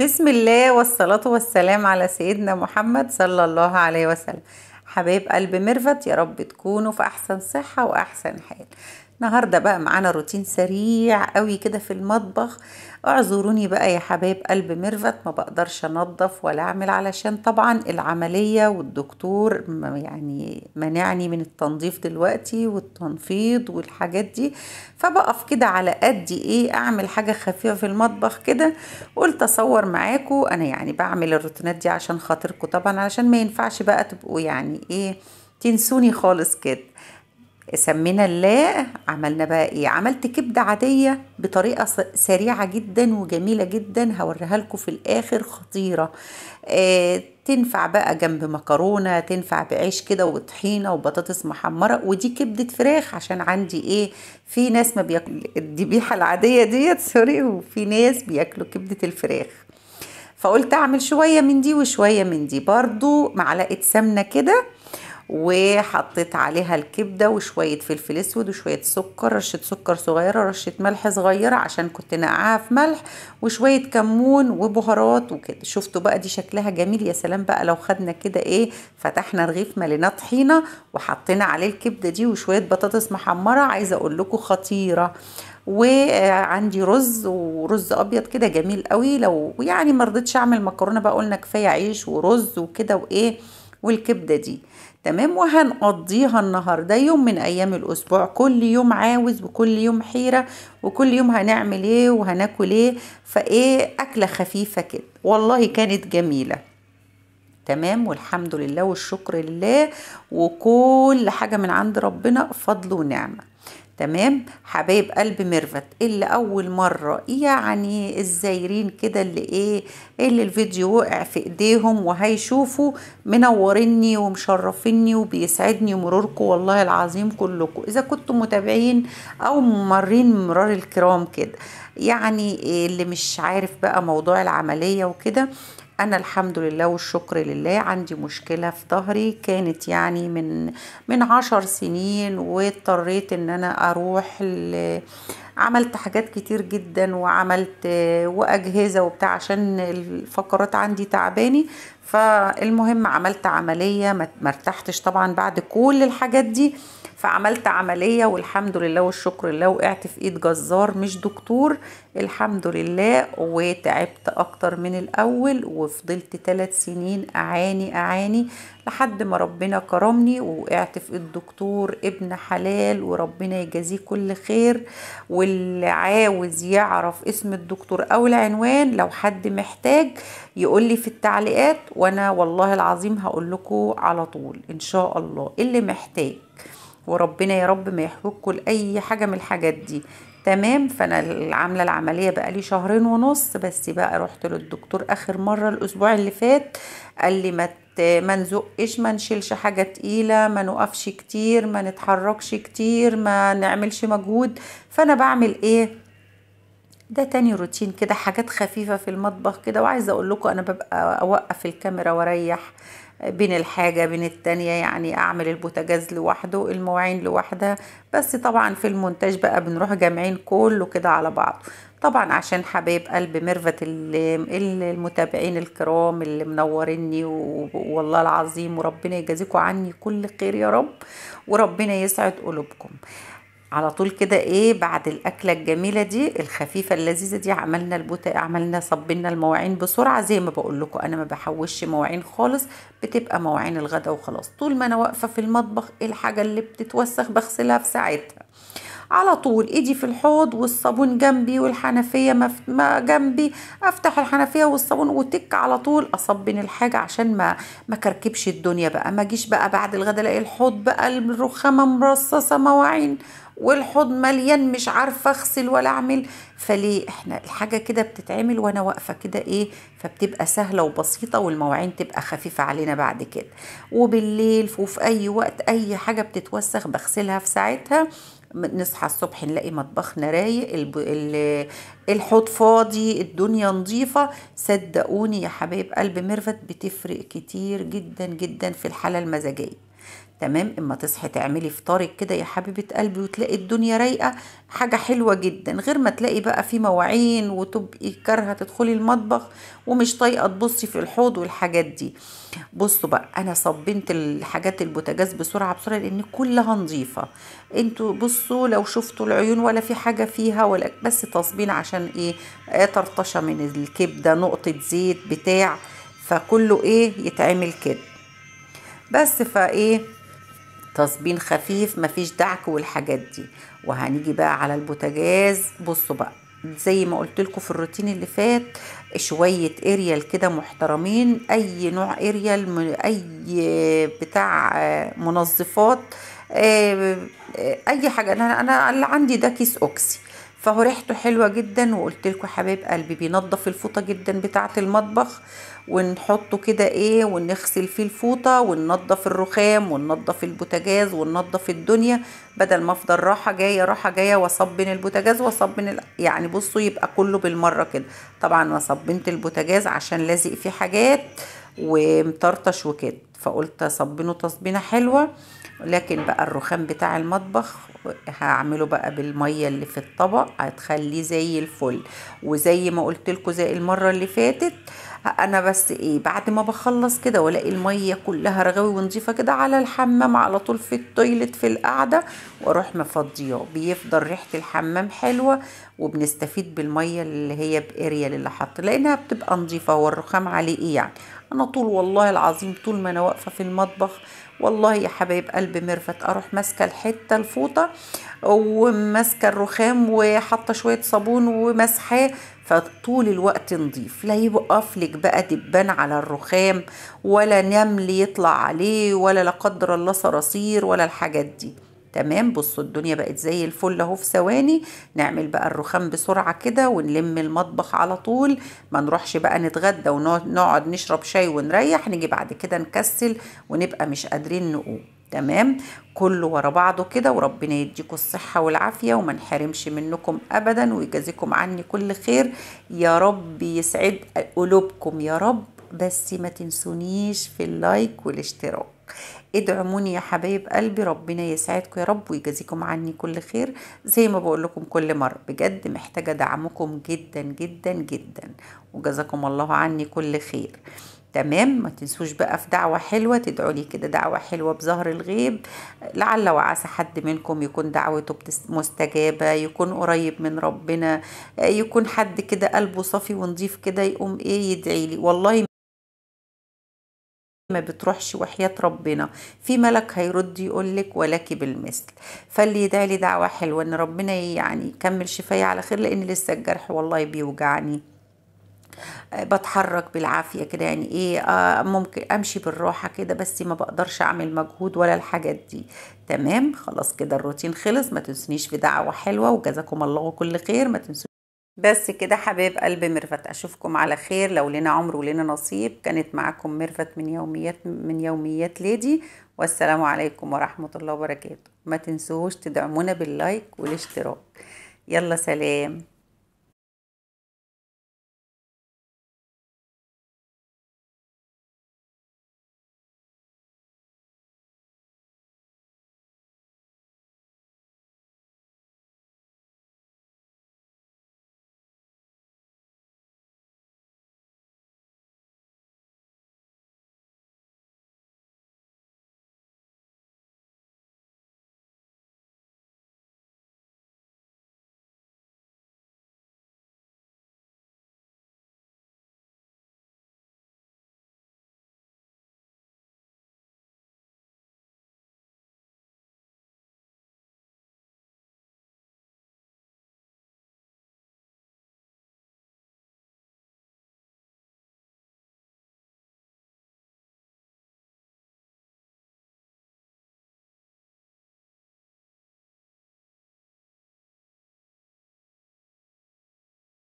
بسم الله والصلاة والسلام على سيدنا محمد صلى الله عليه وسلم حبايب قلب ميرفت يا رب تكونوا في أحسن صحة وأحسن حال النهاردة بقى معانا روتين سريع قوي كده في المطبخ اعذروني بقى يا حبايب قلب ميرفت ما بقدرش انضف ولا اعمل علشان طبعا العملية والدكتور يعني منعني من التنظيف دلوقتي والتنفيض والحاجات دي فبقف كده على قد ايه اعمل حاجة خفيفة في المطبخ كده قلت اصور معاكو انا يعني بعمل الروتينات دي عشان خاطركم طبعا علشان ما ينفعش بقى تبقوا يعني ايه تنسوني خالص كده سمينا الله عملنا بقى ايه عملت كبده عاديه بطريقه سريعه جدا وجميله جدا هوريها لكم في الاخر خطيره آه تنفع بقى جنب مكرونه تنفع بعيش كده وطحينه وبطاطس محمره ودي كبده فراخ عشان عندي ايه في ناس ما بياكل الدبيحه العاديه ديت سوري وفي ناس بياكلوا كبده الفراخ فقلت اعمل شويه من دي وشويه من دي برضو معلقه سمنه كده وحطيت عليها الكبده وشويه فلفل اسود وشويه سكر رشه سكر صغيره رشه ملح صغيره عشان كنت ناقعاها في ملح وشويه كمون وبهارات وكده شفتوا بقى دي شكلها جميل يا سلام بقى لو خدنا كده ايه فتحنا رغيف مليناه طحينه وحطينا عليه الكبده دي وشويه بطاطس محمره عايزه اقول لكم خطيره وعندي رز ورز ابيض كده جميل قوي لو يعني مرضتش اعمل مكرونه بقى قلنا كفايه عيش ورز وكده وايه والكبده دي تمام وهنقضيها النهاردة يوم من أيام الأسبوع كل يوم عاوز وكل يوم حيرة وكل يوم هنعمل إيه وهناكل إيه فإيه أكلة خفيفة كده والله كانت جميلة تمام والحمد لله والشكر لله وكل حاجة من عند ربنا فضل ونعمة تمام حبايب قلب ميرفت اللي اول مره يعني الزايرين كده اللي ايه اللي الفيديو وقع في ايديهم وهيشوفوا منوريني ومشرفيني وبيسعدني مروركم والله العظيم كلكم اذا كنتم متابعين او ممرين مرار الكرام كده يعني اللي مش عارف بقى موضوع العمليه وكده انا الحمد لله والشكر لله عندي مشكله في ظهري كانت يعني من من عشر سنين واضطريت ان انا اروح عملت حاجات كتير جدا وعملت آه، واجهزه وبتاع عشان الفقرات عندي تعباني فالمهم عملت عمليه ما ارتحتش طبعا بعد كل الحاجات دي فعملت عملية والحمد لله والشكر لله وقعت في ايد جزار مش دكتور الحمد لله وتعبت اكتر من الاول وفضلت ثلاث سنين اعاني اعاني لحد ما ربنا كرمني ووقعت في الدكتور ابن حلال وربنا يجازيه كل خير واللي عاوز يعرف اسم الدكتور او العنوان لو حد محتاج يقول لي في التعليقات وانا والله العظيم هقول لكم على طول ان شاء الله اللي محتاج وربنا يا رب ما يحوجكم لاي حاجه من الحاجات دي تمام فانا عامله العمليه بقالي شهرين ونص بس بقى رحت للدكتور اخر مره الاسبوع اللي فات قال لي ما ما نزقش ما نشيلش حاجه تقيله ما نوقفش كتير ما نتحركش كتير ما نعملش مجهود فانا بعمل ايه ده تاني روتين كده حاجات خفيفة في المطبخ كده وعايزة أقول لكم أنا ببقى أوقف الكاميرا وأريح بين الحاجة بين التانية يعني أعمل البوتاجاز لوحده المواعين لوحدها بس طبعا في المونتاج بقى بنروح جامعين كله كده على بعضه طبعا عشان حبايب قلب ميرفت المتابعين الكرام اللي منوريني والله العظيم وربنا يجازيكم عني كل خير يا رب وربنا يسعد قلوبكم على طول كده ايه بعد الاكله الجميله دي الخفيفه اللذيذه دي عملنا البوتاقه عملنا صبينا المواعين بسرعه زي ما بقول لكم انا ما بحوش مواعين خالص بتبقى مواعين الغدا وخلاص طول ما انا واقفه في المطبخ إيه الحاجه اللي بتتوسخ بغسلها في ساعتها على طول ايدي في الحوض والصابون جنبي والحنفيه مف... ما جنبي افتح الحنفيه والصابون وتك على طول اصبن الحاجه عشان ما ما كركبش الدنيا بقى ما اجيش بقى بعد الغدا الاقي الحوض بقى الرخامه مرصصه مواعين والحوض مليان مش عارفه اغسل ولا اعمل فليه احنا الحاجه كده بتتعمل وانا واقفه كده ايه فبتبقى سهله وبسيطه والمواعين تبقى خفيفه علينا بعد كده وبالليل وفي اي وقت اي حاجه بتتوسخ بغسلها في ساعتها نصحى الصبح نلاقي مطبخنا رايق الحوض فاضي الدنيا نظيفة صدقوني يا حبايب قلب ميرفت بتفرق كتير جدا جدا في الحالة المزاجية تمام اما تصحي تعملي فطارك كده يا حبيبه قلبي وتلاقي الدنيا رايقه حاجه حلوه جدا غير ما تلاقي بقى في مواعين وتبقي كارهه تدخلي المطبخ ومش طايقه تبصي في الحوض والحاجات دي بصوا بقى انا صبنت الحاجات البوتاجاز بسرعه بسرعه لان كلها نظيفه انتوا بصوا لو شفتوا العيون ولا في حاجه فيها ولا بس تصبين عشان ايه آه، طرطشه من الكبده نقطه زيت بتاع فكله ايه يتعمل كده بس فايه تصبين خفيف مفيش دعك والحاجات دي وهنيجي بقى على البوتاجاز بصوا بقى زي ما قلت لكم في الروتين اللي فات شويه اريال كده محترمين اي نوع اريال اي بتاع آه، منظفات آه، آه، اي حاجه انا انا اللي عندي ده كيس اوكسي فهو ريحته حلوه جدا وقلت لكم حبايب قلبي بينضف الفوطه جدا بتاعه المطبخ ونحطه كده ايه ونغسل فيه الفوطه وننظف الرخام وننظف البوتاجاز وننظف الدنيا بدل ما افضل راحه جايه راحه جايه واصبن البوتاجاز واصبن ال... يعني بصوا يبقى كله بالمره كده طبعا ما صبنت البوتاجاز عشان لازق فيه حاجات ومطرطش وكده فقلت صبنه تصبينه حلوه لكن بقى الرخام بتاع المطبخ هعمله بقى بالمية اللي في الطبق هتخليه زي الفل وزي ما قلت لكم زي المرة اللي فاتت انا بس ايه بعد ما بخلص كده والاقي المية كلها رغاوي ونظيفة كده على الحمام على طول في التويلت في القعدة واروح مفضياه بيفضل ريحة الحمام حلوة وبنستفيد بالمية اللي هي باريال اللي حط لانها بتبقى نظيفة والرخام عليه ايه يعني انا طول والله العظيم طول ما انا واقفه في المطبخ والله يا حبايب قلب مرفت اروح ماسكه الحته الفوطه وماسكه الرخام وحاطه شويه صابون ومسحاه فطول الوقت نضيف لا يوقف لك بقى دبان على الرخام ولا نمل يطلع عليه ولا لا قدر الله صراصير ولا الحاجات دي تمام بصوا الدنيا بقت زي الفل اهو في ثواني نعمل بقى الرخام بسرعه كده ونلم المطبخ على طول ما نروحش بقى نتغدى ونقعد نشرب شاي ونريح نيجي بعد كده نكسل ونبقى مش قادرين نقوم تمام كله ورا بعضه كده وربنا يديكم الصحة والعافية وما نحرمش منكم أبدا ويجازيكم عني كل خير يا رب يسعد قلوبكم يا رب بس ما تنسونيش في اللايك والاشتراك ادعموني يا حبايب قلبي ربنا يسعدكم يا رب ويجازيكم عني كل خير زي ما بقول لكم كل مره بجد محتاجه دعمكم جدا جدا جدا وجزاكم الله عني كل خير تمام ما تنسوش بقى في دعوة حلوة تدعوا لي كده دعوة حلوة بظهر الغيب لعل وعسى حد منكم يكون دعوته مستجابة يكون قريب من ربنا يكون حد كده قلبه صافي ونضيف كده يقوم ايه يدعي لي والله ما بتروحش وحياة ربنا في ملك هيرد يقول لك ولك بالمثل فاللي يدعي لي دعوة حلوة ان ربنا يعني يكمل شفايا على خير لان لسه الجرح والله بيوجعني بتحرك بالعافيه كده يعني ايه آه ممكن امشي بالراحه كده بس ما بقدرش اعمل مجهود ولا الحاجات دي تمام خلاص كده الروتين خلص ما تنسونيش في دعوه حلوه وجزاكم الله كل خير ما تنسوش بس كده حبايب قلب ميرفت اشوفكم على خير لو لنا عمر ولنا نصيب كانت معاكم ميرفت من يوميات من يوميات ليدي والسلام عليكم ورحمه الله وبركاته ما تنسوش تدعمونا باللايك والاشتراك يلا سلام